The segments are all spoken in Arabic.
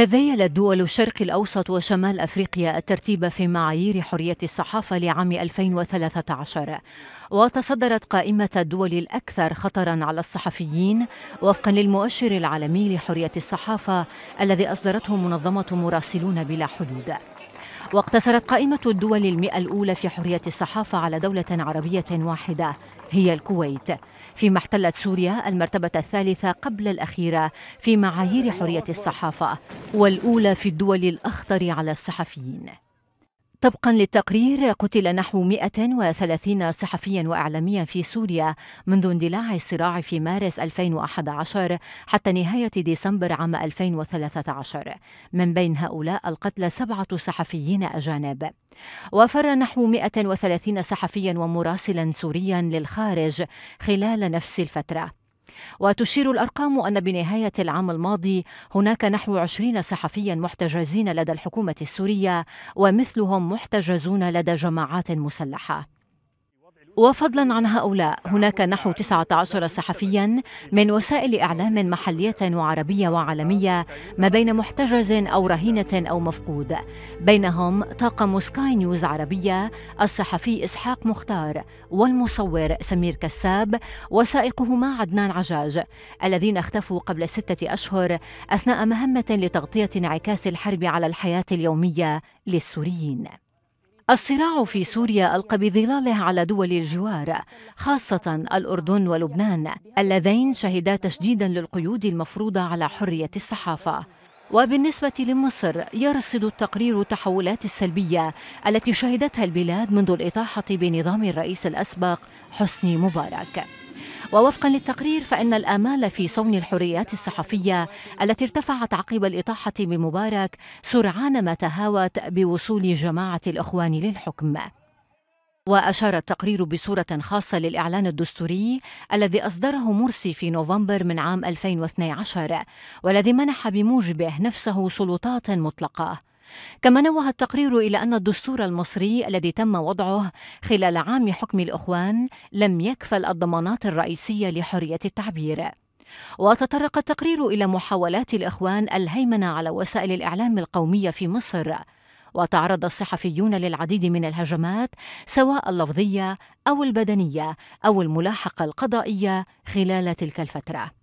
تذيلت دول الشرق الأوسط وشمال أفريقيا الترتيب في معايير حرية الصحافة لعام 2013 وتصدرت قائمة الدول الأكثر خطراً على الصحفيين وفقاً للمؤشر العالمي لحرية الصحافة الذي أصدرته منظمة مراسلون بلا حدود واقتصرت قائمة الدول المئة الأولى في حرية الصحافة على دولة عربية واحدة هي الكويت فيما احتلت سوريا المرتبة الثالثة قبل الأخيرة في معايير حرية الصحافة والأولى في الدول الأخطر على الصحفيين طبقا للتقرير قتل نحو 130 صحفيا وإعلاميا في سوريا منذ اندلاع الصراع في مارس 2011 حتى نهاية ديسمبر عام 2013 من بين هؤلاء القتلى سبعة صحفيين أجانب وفر نحو 130 صحفيا ومراسلا سوريا للخارج خلال نفس الفتره وتشير الأرقام أن بنهاية العام الماضي هناك نحو 20 صحفيا محتجزين لدى الحكومة السورية ومثلهم محتجزون لدى جماعات مسلحة وفضلا عن هؤلاء هناك نحو 19 صحفيا من وسائل إعلام محلية وعربية وعالمية ما بين محتجز أو رهينة أو مفقود بينهم طاقم سكاي نيوز عربية الصحفي إسحاق مختار والمصور سمير كساب وسائقهما عدنان عجاج الذين اختفوا قبل ستة أشهر أثناء مهمة لتغطية انعكاس الحرب على الحياة اليومية للسوريين الصراع في سوريا ألقى بظلاله على دول الجوار خاصة الأردن ولبنان اللذين شهدا تشديدا للقيود المفروضة على حرية الصحافة وبالنسبة لمصر يرصد التقرير التحولات السلبية التي شهدتها البلاد منذ الإطاحة بنظام الرئيس الأسبق حسني مبارك ووفقا للتقرير فإن الآمال في صون الحريات الصحفية التي ارتفعت عقب الإطاحة بمبارك سرعان ما تهاوت بوصول جماعة الإخوان للحكم وأشار التقرير بصورة خاصة للإعلان الدستوري الذي أصدره مرسي في نوفمبر من عام 2012 والذي منح بموجبه نفسه سلطات مطلقة كما نوه التقرير إلى أن الدستور المصري الذي تم وضعه خلال عام حكم الإخوان لم يكفل الضمانات الرئيسية لحرية التعبير وتطرق التقرير إلى محاولات الإخوان الهيمنة على وسائل الإعلام القومية في مصر وتعرض الصحفيون للعديد من الهجمات سواء اللفظية أو البدنية أو الملاحقة القضائية خلال تلك الفترة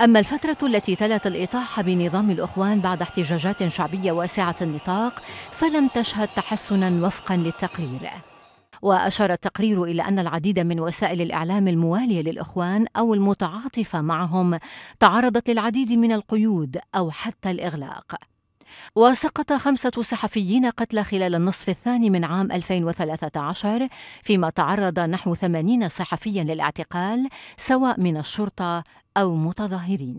أما الفترة التي تلت الإطاحة بنظام الأخوان بعد احتجاجات شعبية واسعة النطاق فلم تشهد تحسنا وفقا للتقرير وأشار التقرير إلى أن العديد من وسائل الإعلام الموالية للإخوان أو المتعاطفة معهم تعرضت للعديد من القيود أو حتى الإغلاق وسقط خمسة صحفيين قتلى خلال النصف الثاني من عام 2013 فيما تعرض نحو 80 صحفيا للاعتقال سواء من الشرطة أو متظاهرين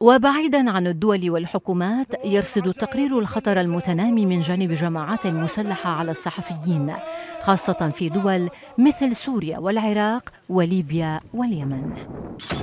وبعيدا عن الدول والحكومات يرصد التقرير الخطر المتنامي من جانب جماعات مسلحه على الصحفيين خاصه في دول مثل سوريا والعراق وليبيا واليمن